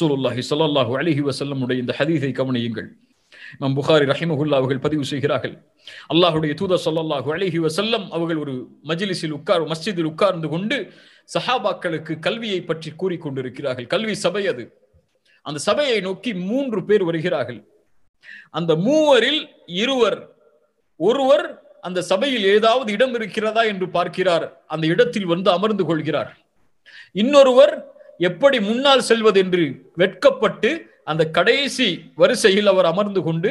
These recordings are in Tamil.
சூலுல்லாஹி சல்லாஹூ அலிஹி வசல்லமுடைய இந்த ஹதீஸை கவனியுங்கள் நம் புகாரி ரஹிமஹுல்லா அவர்கள் பதிவு செய்கிறார்கள் அல்லாஹுடைய தூதர் சொல்லல்லாஹு அலிஹி வசல்லம் அவர்கள் ஒரு மஜிலிசில் உட்கார் மஸ்ஜிதில் உட்கார்ந்து கொண்டு சஹாபாக்களுக்கு கல்வியை பற்றி கூறிக்கொண்டிருக்கிறார்கள் கல்வி சபை அது அந்த சபையை நோக்கி மூன்று பேர் வருகிறார்கள் அந்த மூவரில் இருவர் ஒருவர் அந்த சபையில் ஏதாவது இடம் இருக்கிறதா என்று பார்க்கிறார் அந்த இடத்தில் வந்து அமர்ந்து கொள்கிறார் இன்னொருவர் எப்படி முன்னால் செல்வது என்று வெட்கப்பட்டு அந்த கடைசி வரிசையில் அவர் அமர்ந்து கொண்டு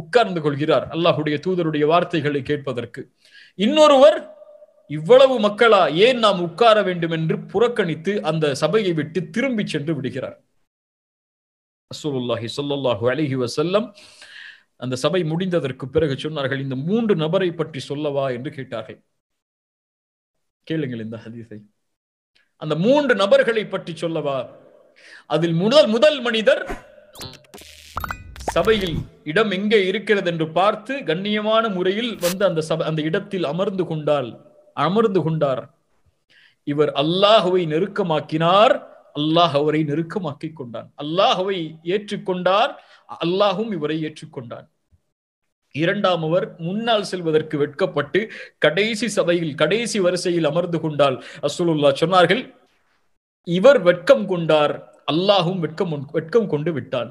உட்கார்ந்து கொள்கிறார் அல்லாஹுடைய தூதருடைய வார்த்தைகளை கேட்பதற்கு இன்னொருவர் இவ்வளவு மக்களா ஏன் நாம் உட்கார வேண்டும் என்று புறக்கணித்து அந்த சபையை விட்டு திரும்பி சென்று விடுகிறார் அசூலுல்லாஹி சொல்லல்லாஹு அலிஹி வசல்லம் அந்த சபை முடிந்ததற்கு பிறகு சொன்னார்கள் இந்த மூன்று நபரை பற்றி சொல்லவா என்று கேட்டார்கள் கேளுங்கள் இந்த ஹதீஸை அந்த மூன்று நபர்களை பற்றி சொல்லவா அதில் முதல் முதல் மனிதர் சபையில் இடம் எங்கே இருக்கிறது என்று பார்த்து கண்ணியமான முறையில் வந்து அந்த சபை அந்த இடத்தில் அமர்ந்து கொண்டால் அமர்ந்து கொண்டார் இவர் அல்லாஹுவை நெருக்கமாக்கினார் அல்லாஹ் அவரை நெருக்கமாக்கிக் கொண்டான் அல்லாஹுவை ஏற்றுக்கொண்டார் அல்லாஹும் இவரை ஏற்றுக்கொண்டான் அவர் முன்னால் செல்வதற்கு வெட்கப்பட்டு கடைசி சபையில் கடைசி வரிசையில் அமர்ந்து கொண்டால் அசுலுல்லா சொன்னார்கள் இவர் வெட்கம் கொண்டார் அல்லாஹும் வெட்கம் வெட்கம் கொண்டு விட்டான்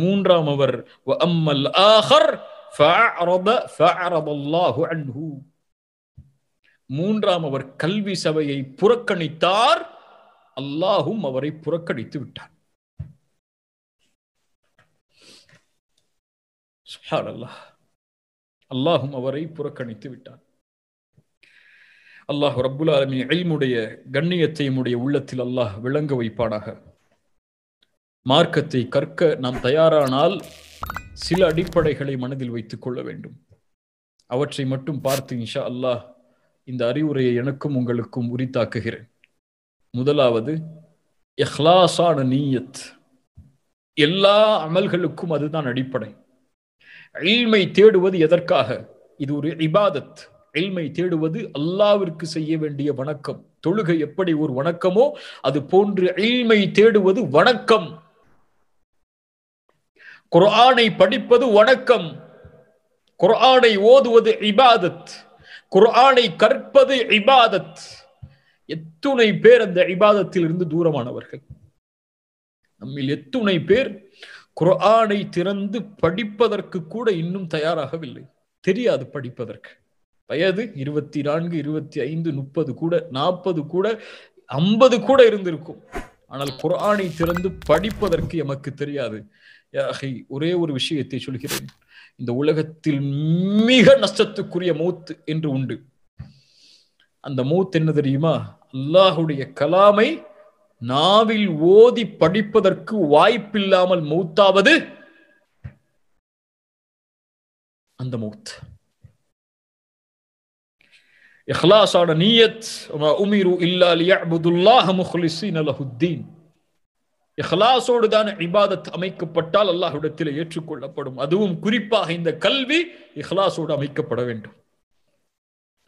மூன்றாம் அவர் மூன்றாம் அவர் கல்வி சபையை புறக்கணித்தார் அல்லாஹும் அவரை புறக்கணித்து விட்டார் அல்லாஹ் அல்லாஹும் அவரை புறக்கணித்து விட்டார் அல்லாஹ் ரப்புல் அலமின் எல்முடைய கண்ணியத்தையும் உடைய உள்ளத்தில் அல்லாஹ் விளங்க வைப்பானாக மார்க்கத்தை கற்க நாம் தயாரானால் சில அடிப்படைகளை மனதில் வைத்துக் கொள்ள வேண்டும் அவற்றை மட்டும் பார்த்து இன்ஷா அல்லாஹ் இந்த அறிவுரையை எனக்கும் உங்களுக்கும் உரித்தாக்குகிறேன் முதலாவது எஹ்லாஸான நீயத் எல்லா அமல்களுக்கும் அதுதான் அடிப்படை இல்மை தேடுவது எதற்காக இது ஒரு இபாதத் இல்மை தேடுவது அல்லாவிற்கு செய்ய வேண்டிய வணக்கம் தொழுகை எப்படி ஒரு வணக்கமோ அது போன்று இல்மை தேடுவது வணக்கம் குர்ஆனை படிப்பது வணக்கம் குர்ஆனை ஓதுவது இபாதத் குர்ஆனை கற்பது இபாதத் எத்துணை பேர் அந்த இபாதத்தில் இருந்து தூரமானவர்கள் நம்மில் எத்துணை பேர் குரானை திறந்து படிப்பதற்கு கூட இன்னும் தயாராகவில்லை தெரியாது படிப்பதற்கு வயது இருபத்தி நான்கு இருபத்தி ஐந்து முப்பது கூட நாற்பது கூட ஐம்பது கூட இருந்திருக்கும் ஆனால் குரானை திறந்து படிப்பதற்கு எமக்கு தெரியாது ஒரே ஒரு விஷயத்தை சொல்கிறேன் இந்த உலகத்தில் மிக நஷ்டத்துக்குரிய மூத்து என்று உண்டு அந்த மூத் என்ன தெரியுமா அல்லாஹுடைய கலாமை நாவில் ஓதி படிப்பதற்கு வாய்ப்பில்லாமல் மௌத்தாவது அந்த மூத் இஹ்லாஸான நீயத் உமிரு இல்லா லியஅபுதுல்லாஹ முஹ்லிஸீன லஹுத்தீன் இஹ்லாஸோடு தான் இபாதத் அமைக்கப்பட்டால் அல்லாஹ்விடத்தில் ஏற்றுக்கொள்ளப்படும் அதுவும் குறிப்பாக இந்த கல்வி இஹ்லாஸோடு அமைக்கப்பட வேண்டும்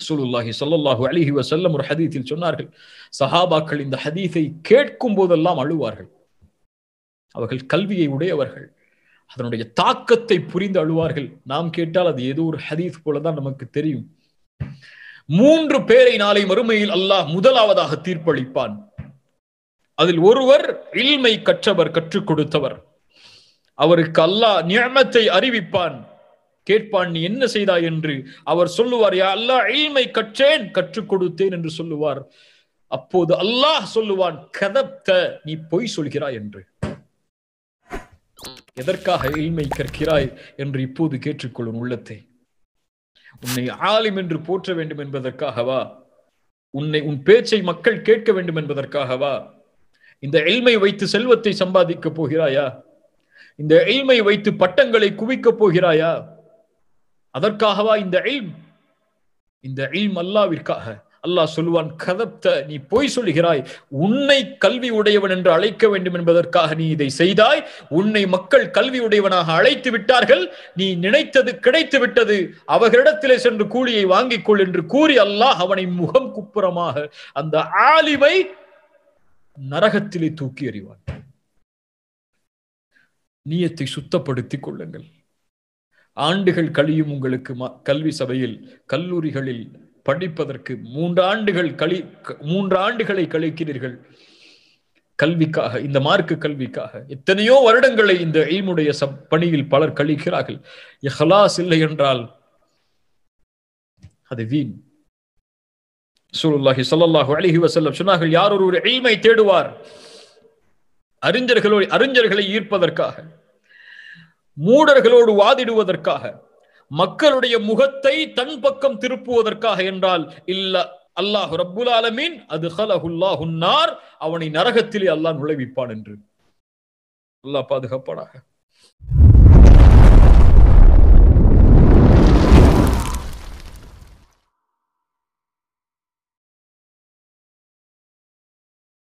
ரசூலுல்லாஹி சல்லாஹூ அலிஹி வசல்லம் ஒரு ஹதீத்தில் சொன்னார்கள் சஹாபாக்கள் இந்த ஹதீஸை கேட்கும் போதெல்லாம் அழுவார்கள் அவர்கள் கல்வியை உடையவர்கள் அதனுடைய தாக்கத்தை புரிந்து அழுவார்கள் நாம் கேட்டால் அது ஏதோ ஒரு ஹதீஸ் போலதான் நமக்கு தெரியும் மூன்று பேரை நாளை மறுமையில் அல்லாஹ் முதலாவதாக தீர்ப்பளிப்பான் அதில் ஒருவர் இல்மை கற்றவர் கற்றுக் கொடுத்தவர் அவருக்கு அல்லாஹ் நியமத்தை அறிவிப்பான் கேட்பான் நீ என்ன செய்தாய் என்று அவர் சொல்லுவார் யா அல்லா எய்மை கற்றேன் கற்றுக் கொடுத்தேன் என்று சொல்லுவார் அப்போது அல்லாஹ் சொல்லுவான் கதப்த நீ பொய் சொல்கிறாய் என்று எதற்காக எய்மை கற்கிறாய் என்று இப்போது கேட்டுக்கொள்ளும் உள்ளத்தை உன்னை ஆலிம் என்று போற்ற வேண்டும் என்பதற்காகவா உன்னை உன் பேச்சை மக்கள் கேட்க வேண்டும் என்பதற்காகவா இந்த எல்மை வைத்து செல்வத்தை சம்பாதிக்கப் போகிறாயா இந்த எல்மை வைத்து பட்டங்களை குவிக்கப் போகிறாயா அதற்காகவா இந்த இல்ம் இந்த இல்ம் அல்லாவிற்காக அல்லாஹ் சொல்லுவான் கதப்த நீ பொய் சொல்லுகிறாய் உன்னை கல்வி உடையவன் என்று அழைக்க வேண்டும் என்பதற்காக நீ இதை செய்தாய் உன்னை மக்கள் கல்வி உடையவனாக அழைத்து விட்டார்கள் நீ நினைத்தது கிடைத்து விட்டது அவர்களிடத்திலே சென்று கூலியை வாங்கிக் கொள் என்று கூறி அல்லாஹ் அவனை முகம் குப்புறமாக அந்த ஆலிமை நரகத்திலே தூக்கி எறிவான் நீயத்தை சுத்தப்படுத்திக் கொள்ளுங்கள் ஆண்டுகள் கழியும் உங்களுக்கு கல்வி சபையில் கல்லூரிகளில் படிப்பதற்கு மூன்று ஆண்டுகள் கழி மூன்று ஆண்டுகளை கழிக்கிறீர்கள் கல்விக்காக இந்த மார்க்கு கல்விக்காக எத்தனையோ வருடங்களை இந்த எய்முடைய சப் பணியில் பலர் கழிக்கிறார்கள் எஹலாஸ் இல்லை என்றால் அது வீண் சூலுல்லாஹி சொல்லல்லாஹு அழகி வசல்லம் சொன்னார்கள் யார் ஒரு எய்மை தேடுவார் அறிஞர்களோ அறிஞர்களை ஈர்ப்பதற்காக மூடர்களோடு வாதிடுவதற்காக மக்களுடைய முகத்தை தன் பக்கம் திருப்புவதற்காக என்றால் இல்ல அல்லாஹ் ரப்புல் ஆலமீன் அது ஹலஹுல்லாஹுன்னார் அவனை நரகத்திலே அல்லாஹ் நுழைவிப்பான் என்று அல்லாஹ் பாதுகாப்பானாக